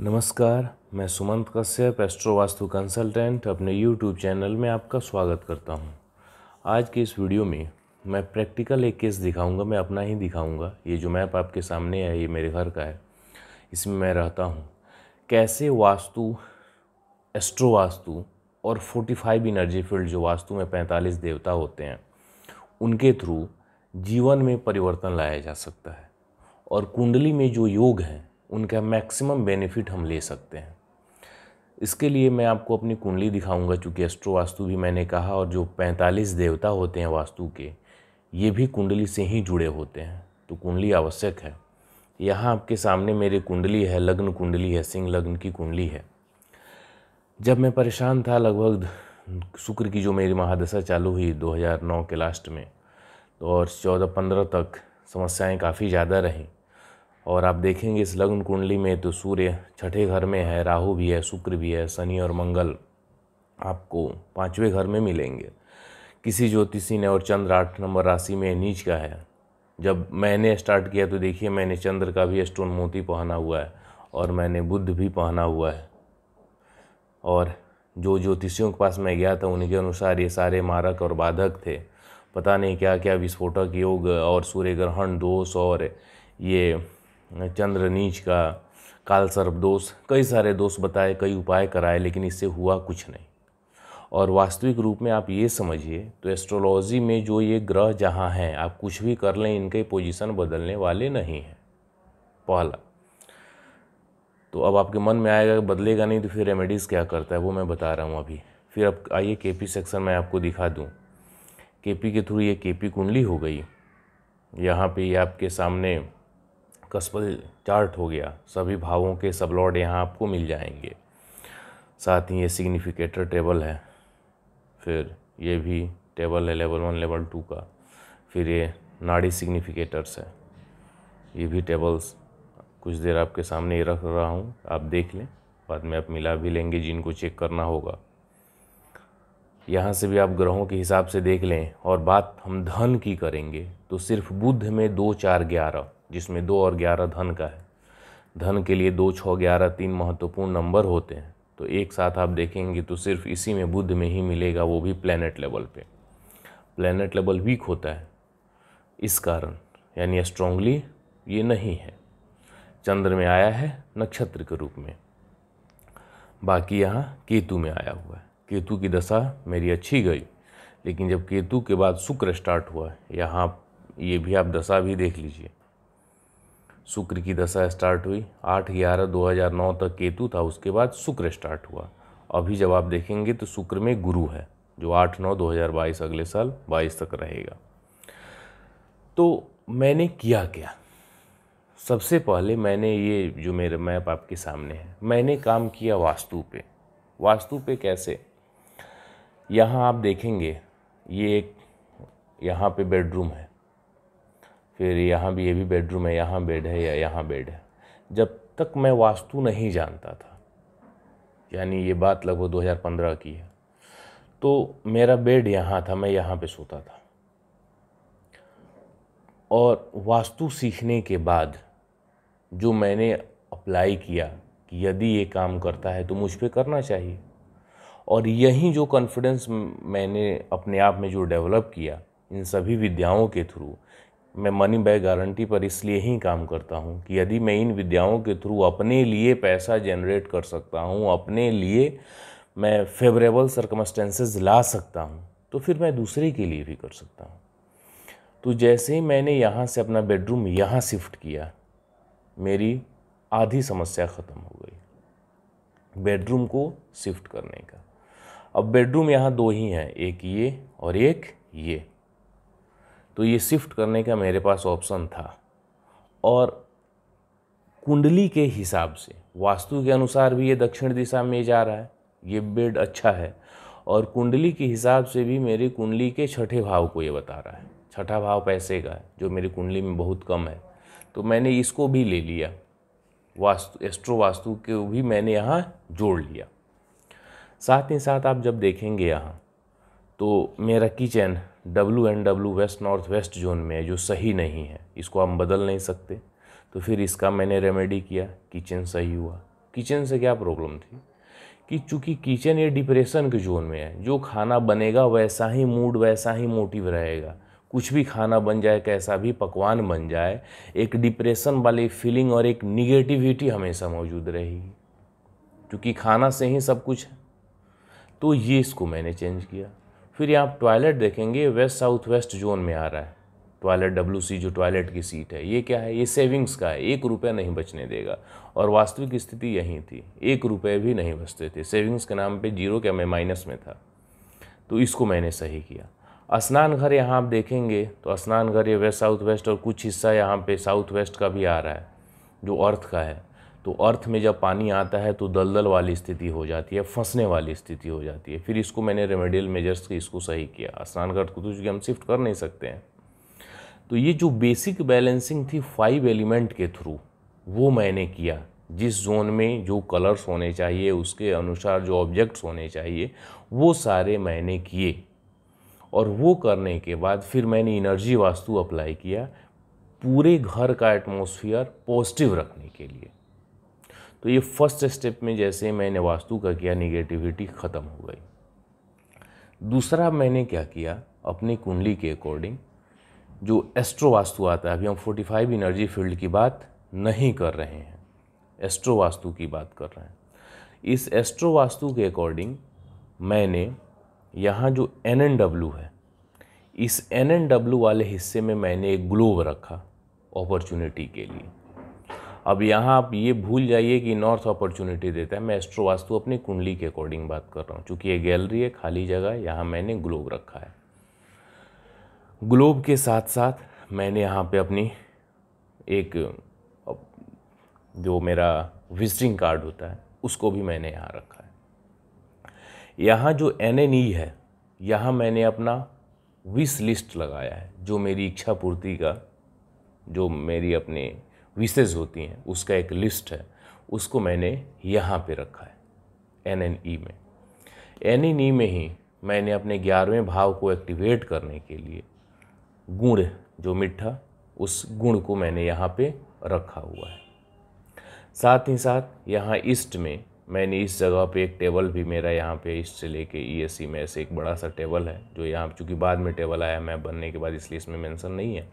नमस्कार मैं Sumant Kashyap astro vastu consultant अपने यूट्यूब चैनल में आपका स्वागत करता हूं। आज के इस वीडियो में मैं प्रैक्टिकल एक केस दिखाऊंगा मैं अपना ही दिखाऊंगा ये जो मैप आपके सामने है ये मेरे घर का है इसमें मैं रहता हूं। कैसे वास्तु एस्ट्रो वास्तु और फोर्टी फाइव इनर्जी फील्ड जो वास्तु में पैंतालीस देवता होते हैं उनके थ्रू जीवन में परिवर्तन लाया जा सकता है और कुंडली में जो योग हैं उनका मैक्सिमम बेनिफिट हम ले सकते हैं इसके लिए मैं आपको अपनी कुंडली दिखाऊंगा चूँकि एस्ट्रो वास्तु भी मैंने कहा और जो पैंतालीस देवता होते हैं वास्तु के ये भी कुंडली से ही जुड़े होते हैं तो कुंडली आवश्यक है यहाँ आपके सामने मेरी कुंडली है लग्न कुंडली है सिंह लग्न की कुंडली है जब मैं परेशान था लगभग शुक्र की जो मेरी महादशा चालू हुई 2009 के लास्ट में तो और चौदह पंद्रह तक समस्याएं काफ़ी ज़्यादा रहीं और आप देखेंगे इस लग्न कुंडली में तो सूर्य छठे घर में है राहु भी है शुक्र भी है शनि और मंगल आपको पाँचवें घर में मिलेंगे किसी ज्योतिषी ने और चंद्र आठ नंबर राशि में नीच का है जब मैंने स्टार्ट किया तो देखिए मैंने चंद्र का भी स्टोन मोती पहना हुआ है और मैंने बुद्ध भी पहना हुआ है और जो ज्योतिषियों के पास मैं गया था उनके अनुसार ये सारे मारक और बाधक थे पता नहीं क्या क्या विस्फोटक योग और सूर्य ग्रहण दोष और ये चंद्र नीच का काल सर्प दोष कई सारे दोष बताए कई उपाय कराए लेकिन इससे हुआ कुछ नहीं और वास्तविक रूप में आप ये समझिए तो एस्ट्रोलॉजी में जो ये ग्रह जहाँ हैं आप कुछ भी कर लें इनके पोजीशन बदलने वाले नहीं हैं पहला तो अब आपके मन में आएगा बदलेगा नहीं तो फिर रेमेडीज़ क्या करता है वो मैं बता रहा हूँ अभी फिर अब आइए के पी सेक्शन में आपको दिखा दूँ के पी के थ्रू ये के पी कुंडली हो गई यहाँ पे आपके सामने कसबल चार्ट हो गया सभी भावों के सब लॉर्ड यहाँ आपको मिल जाएंगे साथ ही ये सिग्निफिकेटर टेबल है फिर ये भी टेबल है लेवल वन लेवल टू का फिर ये नाड़ी सिग्निफिकेटर्स है ये भी टेबल्स कुछ देर आपके सामने रख रहा हूँ आप देख लें बाद में आप मिला भी लेंगे जिनको चेक करना होगा यहाँ से भी आप ग्रहों के हिसाब से देख लें और बात हम धन की करेंगे तो सिर्फ बुद्ध में दो चार ग्यारह जिसमें दो और ग्यारह धन का है धन के लिए दो छः ग्यारह तीन महत्वपूर्ण नंबर होते हैं तो एक साथ आप देखेंगे तो सिर्फ इसी में बुद्ध में ही मिलेगा वो भी प्लैनेट लेवल पे प्लैनेट लेवल वीक होता है इस कारण यानी स्ट्रांगली ये नहीं है चंद्र में आया है नक्षत्र के रूप में बाकी यहाँ केतु में आया हुआ है केतु की दशा मेरी अच्छी गई लेकिन जब केतु के बाद शुक्र स्टार्ट हुआ है यहाँ ये भी आप दशा भी देख लीजिए शुक्र की दशा स्टार्ट हुई आठ ग्यारह दो हज़ार नौ तक केतु था उसके बाद शुक्र स्टार्ट हुआ अभी जब आप देखेंगे तो शुक्र में गुरु है जो आठ नौ दो हज़ार बाईस अगले साल बाईस तक रहेगा तो मैंने किया क्या सबसे पहले मैंने ये जो मेरे मैप आपके सामने है मैंने काम किया वास्तु पे वास्तु पे कैसे यहाँ आप देखेंगे ये एक यहाँ पे बेडरूम है फिर यहाँ भी ये भी बेडरूम है यहाँ बेड है या यहाँ बेड है जब तक मैं वास्तु नहीं जानता था यानी ये बात लगभग 2015 की है तो मेरा बेड यहाँ था मैं यहाँ पे सोता था और वास्तु सीखने के बाद जो मैंने अप्लाई किया कि यदि ये काम करता है तो मुझ पर करना चाहिए और यही जो कॉन्फिडेंस मैंने अपने आप में जो डेवलप किया इन सभी विद्याओं के थ्रू मैं मनी बैग गारंटी पर इसलिए ही काम करता हूँ कि यदि मैं इन विद्याओं के थ्रू अपने लिए पैसा जनरेट कर सकता हूँ अपने लिए मैं फेवरेबल सर्कमस्टेंसेज ला सकता हूँ तो फिर मैं दूसरे के लिए भी कर सकता हूँ तो जैसे ही मैंने यहाँ से अपना बेडरूम यहाँ शिफ्ट किया मेरी आधी समस्या ख़त्म हो गई बेडरूम को शिफ्ट करने का अब बेडरूम यहाँ दो ही हैं एक ये और एक ये तो ये शिफ्ट करने का मेरे पास ऑप्शन था और कुंडली के हिसाब से वास्तु के अनुसार भी ये दक्षिण दिशा में जा रहा है ये बेड अच्छा है और कुंडली के हिसाब से भी मेरी कुंडली के छठे भाव को ये बता रहा है छठा भाव पैसे का है जो मेरी कुंडली में बहुत कम है तो मैंने इसको भी ले लिया वास्तु एस्ट्रो वास्तु को भी मैंने यहाँ जोड़ लिया साथ ही साथ आप जब देखेंगे यहाँ तो मेरा kitchen W and W west north west zone में है जो सही नहीं है इसको हम बदल नहीं सकते तो फिर इसका मैंने रेमेडी किया किचन सही हुआ किचन से क्या प्रॉब्लम थी कि चूँकि किचन ये डिप्रेशन के जोन में है जो खाना बनेगा वैसा ही मूड वैसा ही मोटिव रहेगा कुछ भी खाना बन जाए कैसा भी पकवान बन जाए एक डिप्रेशन वाली फीलिंग और एक निगेटिविटी हमेशा मौजूद रहेगी क्योंकि खाना से ही सब कुछ है तो ये इसको मैंने चेंज किया फिर आप टॉयलेट देखेंगे वेस्ट साउथ वेस्ट जोन में आ रहा है टॉयलेट डब्ल्यू जो टॉयलेट की सीट है ये क्या है ये सेविंग्स का है एक रुपये नहीं बचने देगा और वास्तविक स्थिति यही थी एक रुपये भी नहीं बचते थे सेविंग्स के नाम पे जीरो क्या मैं माइनस में था तो इसको मैंने सही किया स्नान घर यहाँ आप देखेंगे तो स्नान घर ये वेस्ट साउथ वेस्ट और कुछ हिस्सा यहाँ पे साउथ वेस्ट का भी आ रहा है जो अर्थ का है तो अर्थ में जब पानी आता है तो दलदल वाली स्थिति हो जाती है फंसने वाली स्थिति हो जाती है फिर इसको मैंने रेमेडियल मेजर्स की इसको सही किया स्नान घाट को तो चूँकि हम शिफ्ट कर नहीं सकते हैं तो ये जो बेसिक बैलेंसिंग थी फाइव एलिमेंट के थ्रू वो मैंने किया जिस जोन में जो कलर्स होने चाहिए उसके अनुसार जो ऑब्जेक्ट्स होने चाहिए वो सारे मैंने किए और वो करने के बाद फिर मैंने एनर्जी वास्तु अप्लाई किया पूरे घर का एटमोसफियर पॉजिटिव रखने के लिए तो ये फर्स्ट स्टेप में जैसे मैंने वास्तु का किया निगेटिविटी ख़त्म हो गई दूसरा मैंने क्या किया अपनी कुंडली के अकॉर्डिंग जो एस्ट्रो वास्तु आता है अभी हम 45 एनर्जी फील्ड की बात नहीं कर रहे हैं एस्ट्रो वास्तु की बात कर रहे हैं इस एस्ट्रो वास्तु के अकॉर्डिंग मैंने यहाँ जो एन एन डब्ल्यू है इस एन एन डब्ल्यू वाले हिस्से में मैंने एक ग्लोब रखा अपॉर्चुनिटी के लिए अब यहाँ आप ये भूल जाइए कि नॉर्थ अपॉर्चुनिटी देता है मैं एस्ट्रो वास्तु अपनी कुंडली के अकॉर्डिंग बात कर रहा हूँ चूँकि ये गैलरी है खाली जगह यहाँ मैंने ग्लोब रखा है ग्लोब के साथ साथ मैंने यहाँ पे अपनी एक जो मेरा विजिटिंग कार्ड होता है उसको भी मैंने यहाँ रखा है यहाँ जो एन एन ई है यहाँ मैंने अपना विश लिस्ट लगाया है जो मेरी इच्छा पूर्ति का जो मेरी अपने विशेष होती हैं उसका एक लिस्ट है उसको मैंने यहाँ पे रखा है एन एन ई में एन एन ई में ही मैंने अपने ग्यारहवें भाव को एक्टिवेट करने के लिए गुण जो मीठा उस गुण को मैंने यहाँ पे रखा हुआ है साथ ही साथ यहाँ ईस्ट में मैंने इस जगह पे एक टेबल भी मेरा यहाँ पे इससे लेके सी e में ऐसे एक बड़ा सा टेबल है जो यहाँ चूँकि बाद में टेबल आया मैं बनने के बाद इसलिए इसमें मेंशन नहीं है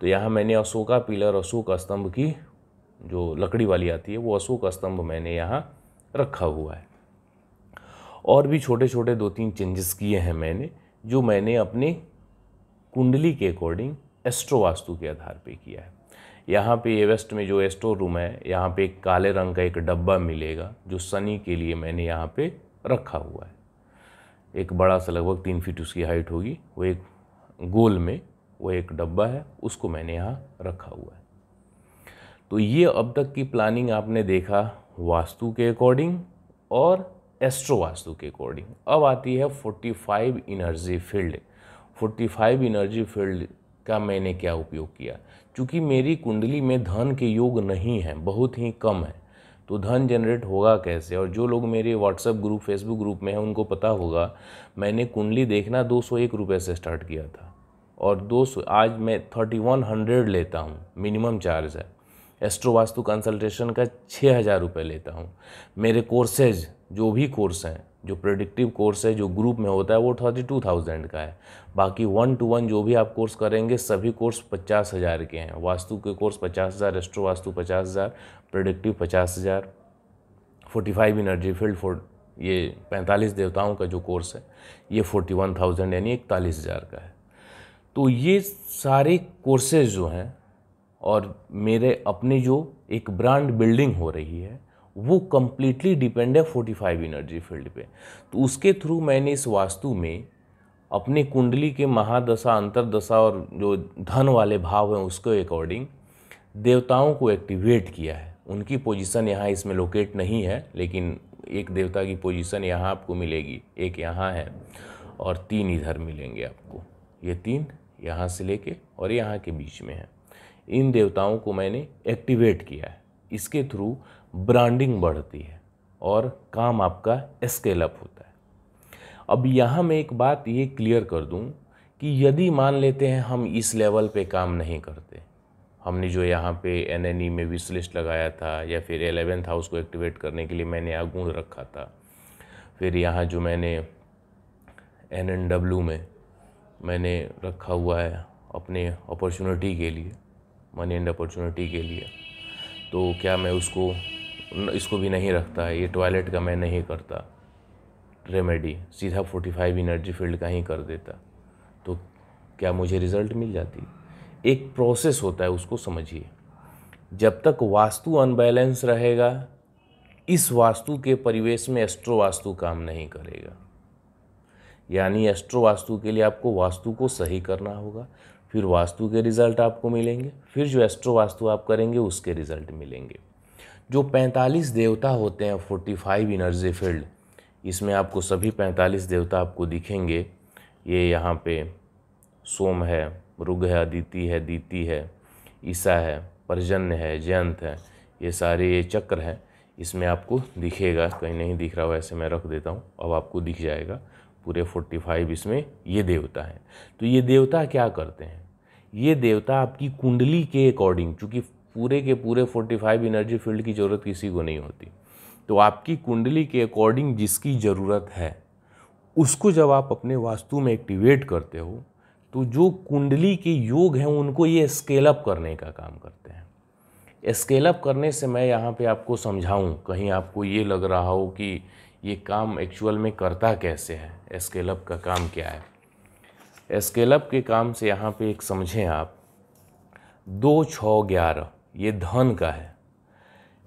तो यहाँ मैंने अशोका पिलर अशोक स्तंभ की जो लकड़ी वाली आती है वो अशोक स्तंभ मैंने यहाँ रखा हुआ है और भी छोटे छोटे दो तीन चेंजेस किए हैं मैंने जो मैंने अपनी कुंडली के अकॉर्डिंग एस्ट्रो वास्तु के आधार पे किया है यहाँ पे ये वेस्ट में जो एस्ट्रो रूम है यहाँ पे एक काले रंग का एक डब्बा मिलेगा जो शनि के लिए मैंने यहाँ पे रखा हुआ है एक बड़ा सा लगभग तीन फीट उसकी हाइट होगी वो एक गोल में वो एक डब्बा है उसको मैंने यहाँ रखा हुआ है तो ये अब तक की प्लानिंग आपने देखा वास्तु के अकॉर्डिंग और एस्ट्रो वास्तु के अकॉर्डिंग अब आती है 45 इनर्जी फील्ड 45 इनर्जी फील्ड का मैंने क्या उपयोग किया चूँकि मेरी कुंडली में धन के योग नहीं हैं बहुत ही कम है तो धन जनरेट होगा कैसे और जो लोग मेरे व्हाट्सएप ग्रुप फेसबुक ग्रुप में हैं उनको पता होगा मैंने कुंडली देखना दो सौ एक रुपये से स्टार्ट किया था और दो सौ आज मैं थर्टी वन हंड्रेड लेता हूँ मिनिमम चार्ज है एस्ट्रो वास्तु कंसल्टेशन का छः हज़ार रुपये लेता हूँ मेरे कोर्सेज जो भी कोर्स हैं जो प्रेडिक्टिव कोर्स है जो ग्रुप में होता है वो थर्टी टू थाउजेंड का है बाकी वन टू वन जो भी आप कोर्स करेंगे सभी कोर्स पचास हज़ार के हैं वास्तु के कोर्स पचास हज़ार एस्ट्रो वास्तु पचास हज़ार प्रेडिक्टिव पचास हज़ार forty five energy field four ये पैंतालीस देवताओं का जो कोर्स है ये फोर्टी वन थाउजेंड यानी इकतालीस हज़ार का है तो ये सारे कोर्सेज जो हैं और मेरे अपने जो एक ब्रांड बिल्डिंग हो रही है वो कम्प्लीटली डिपेंड है फोर्टी फाइव एनर्जी फील्ड पे तो उसके थ्रू मैंने इस वास्तु में अपने कुंडली के महादशा अंतरदशा और जो धन वाले भाव हैं उसके अकॉर्डिंग देवताओं को एक्टिवेट किया है उनकी पोजीशन यहाँ इसमें लोकेट नहीं है लेकिन एक देवता की पोजीशन यहाँ आपको मिलेगी एक यहाँ है और तीन इधर मिलेंगे आपको ये तीन यहाँ से लेके और यहाँ के बीच में है इन देवताओं को मैंने एक्टिवेट किया है इसके थ्रू ब्रांडिंग बढ़ती है और काम आपका स्केल अप होता है अब यहाँ मैं एक बात ये क्लियर कर दूँ कि यदि मान लेते हैं हम इस लेवल पे काम नहीं करते हमने जो यहाँ पे एन एन ई में विश लिस्ट लगाया था या फिर एलेवेंथ हाउस को एक्टिवेट करने के लिए मैंने आगून रखा था फिर यहाँ जो मैंने एन एन डब्ल्यू में मैंने रखा हुआ है अपने अपॉर्चुनिटी के लिए मनी एंड अपॉर्चुनिटी के लिए तो क्या मैं उसको इसको भी नहीं रखता है ये टॉयलेट का मैं नहीं करता रेमेडी सीधा फोर्टी फाइव एनर्जी फील्ड का ही कर देता तो क्या मुझे रिज़ल्ट मिल जाती एक प्रोसेस होता है उसको समझिए जब तक वास्तु अनबैलेंस रहेगा इस वास्तु के परिवेश में एस्ट्रो वास्तु काम नहीं करेगा यानी एस्ट्रो वास्तु के लिए आपको वास्तु को सही करना होगा फिर वास्तु के रिज़ल्ट आपको मिलेंगे फिर जो एस्ट्रो वास्तु आप करेंगे उसके रिज़ल्ट मिलेंगे जो 45 देवता होते हैं 45 इनर्जी फील्ड इसमें आपको सभी 45 देवता आपको दिखेंगे ये यहाँ पे सोम है रुग है अदिति है दीति है ईसा है परजन्य है जयंत है ये सारे ये चक्र हैं इसमें आपको दिखेगा कहीं नहीं दिख रहा हो ऐसे मैं रख देता हूँ अब आपको दिख जाएगा पूरे फोर्टी फाइव इसमें ये देवता हैं तो ये देवता क्या करते हैं ये देवता आपकी कुंडली के अकॉर्डिंग चूँकि पूरे के पूरे 45 एनर्जी फील्ड की ज़रूरत किसी को नहीं होती तो आपकी कुंडली के अकॉर्डिंग जिसकी ज़रूरत है उसको जब आप अपने वास्तु में एक्टिवेट करते हो तो जो कुंडली के योग हैं उनको ये स्केल अप करने का काम करते हैं स्केल अप करने से मैं यहाँ पे आपको समझाऊँ कहीं आपको ये लग रहा हो कि ये काम एक्चुअल में करता कैसे है स्केल अप का काम क्या है स्केल अप के काम से यहाँ पे एक समझें आप दो छः ग्यारह ये धन का है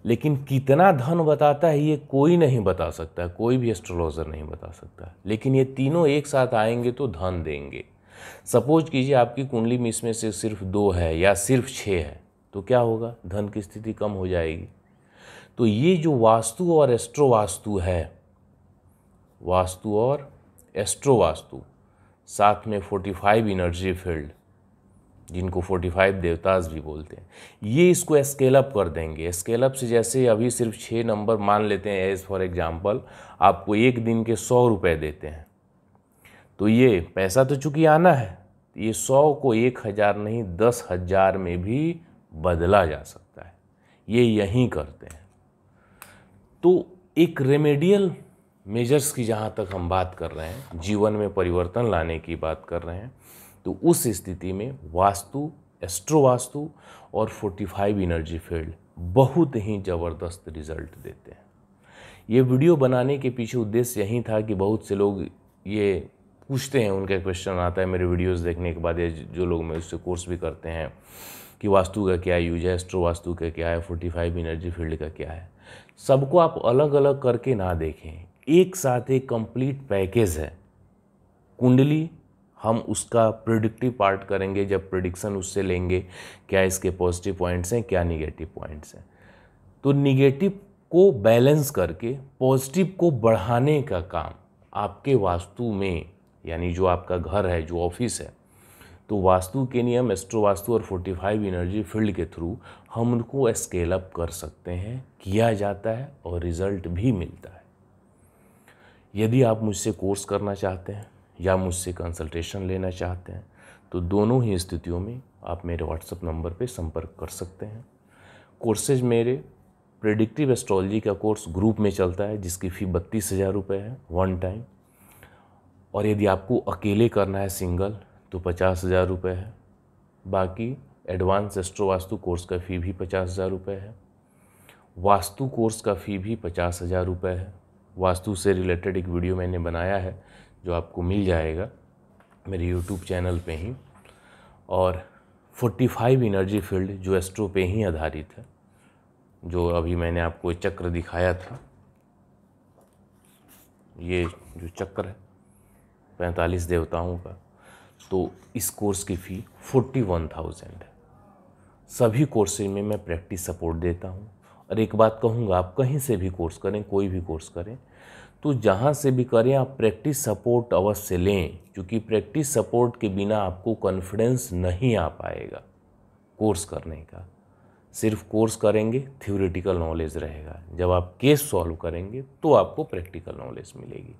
लेकिन कितना धन बताता है ये कोई नहीं बता सकता कोई भी एस्ट्रोलॉजर नहीं बता सकता लेकिन ये तीनों एक साथ आएंगे तो धन देंगे सपोज कीजिए आपकी कुंडली में इसमें से सिर्फ दो है या सिर्फ छः है तो क्या होगा धन की स्थिति कम हो जाएगी तो ये जो वास्तु और एस्ट्रो वास्तु है वास्तु और एस्ट्रो वास्तु साथ में 45 इनर्जी फील्ड जिनको 45 देवताज भी बोलते हैं ये इसको स्केल अप कर देंगे स्केल अप से जैसे अभी सिर्फ छः नंबर मान लेते हैं एज फॉर एग्जांपल आपको एक दिन के सौ रुपये देते हैं तो ये पैसा तो चूँकि आना है ये सौ को एक हज़ार नहीं दस हज़ार में भी बदला जा सकता है ये यहीं करते हैं तो एक रेमेडियल मेजर्स की जहाँ तक हम बात कर रहे हैं जीवन में परिवर्तन लाने की बात कर रहे हैं तो उस स्थिति में वास्तु एस्ट्रोवास्तु और फोर्टिफाइव एनर्जी फील्ड बहुत ही ज़बरदस्त रिजल्ट देते हैं ये वीडियो बनाने के पीछे उद्देश्य यही था कि बहुत से लोग ये पूछते हैं उनका क्वेश्चन आता है मेरे वीडियोस देखने के बाद ये जो लोग मेरे उससे कोर्स भी करते हैं कि वास्तु का क्या यूज है एस्ट्रो वास्तु का क्या है फोर्टी फाइव एनर्जी फील्ड का क्या है सबको आप अलग अलग करके ना देखें एक साथ एक कंप्लीट पैकेज है कुंडली हम उसका प्रिडिक्टिव पार्ट करेंगे जब प्रिडिक्शन उससे लेंगे क्या इसके पॉजिटिव पॉइंट्स हैं क्या निगेटिव पॉइंट्स हैं तो निगेटिव को बैलेंस करके पॉजिटिव को बढ़ाने का काम आपके वास्तु में यानी जो आपका घर है जो ऑफिस है तो वास्तु के नियम एस्ट्रो वास्तु और 45 एनर्जी फील्ड के थ्रू हम उनको स्केल अप कर सकते हैं किया जाता है और रिजल्ट भी मिलता है यदि आप मुझसे कोर्स करना चाहते हैं या मुझसे कंसल्टेशन लेना चाहते हैं तो दोनों ही स्थितियों में आप मेरे व्हाट्सअप नंबर पर संपर्क कर सकते हैं कोर्सेज मेरे प्रेडिक्टिव एस्ट्रोलॉजी का कोर्स ग्रुप में चलता है जिसकी फ़ी बत्तीस हज़ार रुपये है वन टाइम और यदि आपको अकेले करना है सिंगल तो पचास हज़ार रुपये है बाकी एडवांस एस्ट्रो वास्तु कोर्स का फ़ी भी पचास हज़ार रुपये है वास्तु कोर्स का फ़ी भी पचास हज़ार रुपये है वास्तु से रिलेटेड एक वीडियो मैंने बनाया है जो आपको मिल जाएगा मेरे यूट्यूब चैनल पे ही और 45 एनर्जी फील्ड जो एस्ट्रो पे ही आधारित है जो अभी मैंने आपको चक्र दिखाया था ये जो चक्र है पैंतालीस देवताओं का तो इस कोर्स की फ़ी फोर्टी वन थाउजेंड है सभी कोर्सेज में मैं प्रैक्टिस सपोर्ट देता हूँ और एक बात कहूँगा आप कहीं से भी कोर्स करें कोई भी कोर्स करें तो जहाँ से भी करें आप प्रैक्टिस सपोर्ट अवश्य लें क्योंकि प्रैक्टिस सपोर्ट के बिना आपको कॉन्फिडेंस नहीं आ पाएगा कोर्स करने का सिर्फ कोर्स करेंगे थ्योरेटिकल नॉलेज रहेगा जब आप केस सॉल्व करेंगे तो आपको प्रैक्टिकल नॉलेज मिलेगी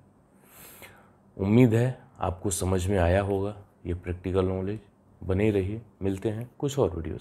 उम्मीद है आपको समझ में आया होगा ये प्रैक्टिकल नॉलेज बने रहिए मिलते हैं कुछ और वीडियोस